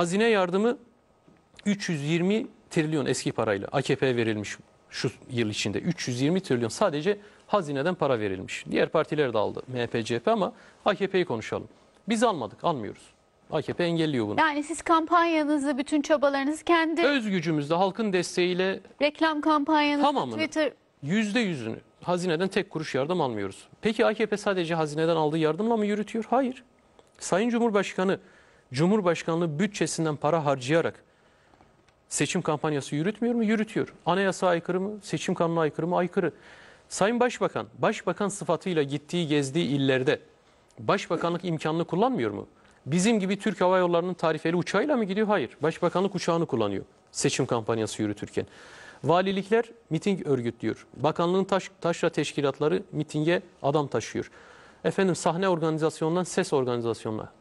hazine yardımı 320 trilyon eski parayla AKP'ye verilmiş şu yıl içinde 320 trilyon sadece hazineden para verilmiş. Diğer partiler de aldı MHP, CHP ama AKP'yi konuşalım. Biz almadık, almıyoruz. AKP engelliyor bunu. Yani siz kampanyanızı, bütün çabalarınızı kendi... Öz gücümüzle, halkın desteğiyle... Reklam kampanyanızı, tamamını, Twitter... Yüzde yüzünü hazineden tek kuruş yardım almıyoruz. Peki AKP sadece hazineden aldığı yardımla mı yürütüyor? Hayır. Sayın Cumhurbaşkanı Cumhurbaşkanlığı bütçesinden para harcayarak seçim kampanyası yürütmüyor mu? Yürütüyor. Anayasa aykırı mı? Seçim kanunu aykırı mı? Aykırı. Sayın Başbakan, başbakan sıfatıyla gittiği gezdiği illerde başbakanlık imkanını kullanmıyor mu? Bizim gibi Türk Hava Yolları'nın tarifeli uçağıyla mı gidiyor? Hayır. Başbakanlık uçağını kullanıyor seçim kampanyası yürütürken. Valilikler miting örgütlüyor. Bakanlığın taş, taşra teşkilatları mitinge adam taşıyor. Efendim sahne organizasyondan ses organizasyonuna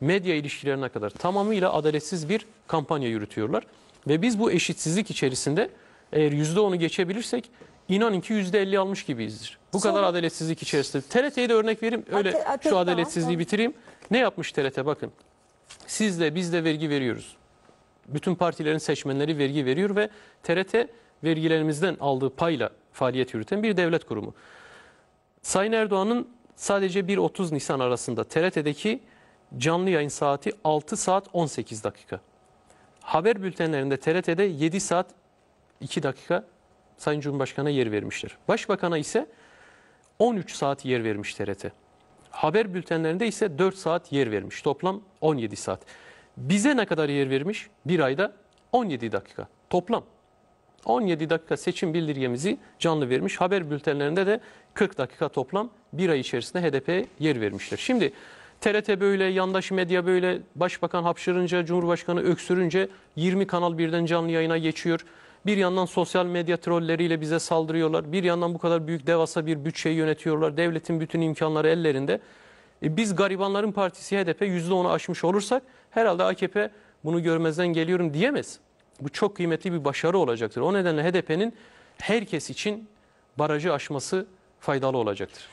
medya ilişkilerine kadar tamamıyla adaletsiz bir kampanya yürütüyorlar. Ve biz bu eşitsizlik içerisinde eğer %10'u geçebilirsek inanın ki %50 almış gibiyizdir. Bu Sonra, kadar adaletsizlik içerisinde. TRT'ye de örnek vereyim öyle ate, ate, şu adaletsizliği tamam. bitireyim. Ne yapmış TRT bakın. Siz de biz de vergi veriyoruz. Bütün partilerin seçmenleri vergi veriyor ve TRT vergilerimizden aldığı payla faaliyet yürüten bir devlet kurumu. Sayın Erdoğan'ın sadece 1-30 Nisan arasında TRT'deki canlı yayın saati 6 saat 18 dakika. Haber bültenlerinde TRT'de 7 saat 2 dakika Sayın Cumhurbaşkanı'na yer vermiştir. Başbakan'a ise 13 saat yer vermiş TRT. Haber bültenlerinde ise 4 saat yer vermiş. Toplam 17 saat. Bize ne kadar yer vermiş? Bir ayda 17 dakika. Toplam 17 dakika seçim bildirgemizi canlı vermiş. Haber bültenlerinde de 40 dakika toplam bir ay içerisinde HDP'ye yer vermiştir. Şimdi TRT böyle, yandaş medya böyle, başbakan hapşırınca, cumhurbaşkanı öksürünce 20 kanal birden canlı yayına geçiyor. Bir yandan sosyal medya trolleriyle bize saldırıyorlar. Bir yandan bu kadar büyük devasa bir bütçeyi yönetiyorlar. Devletin bütün imkanları ellerinde. E biz garibanların partisi HDP %10'u aşmış olursak herhalde AKP bunu görmezden geliyorum diyemez. Bu çok kıymetli bir başarı olacaktır. O nedenle HDP'nin herkes için barajı aşması faydalı olacaktır.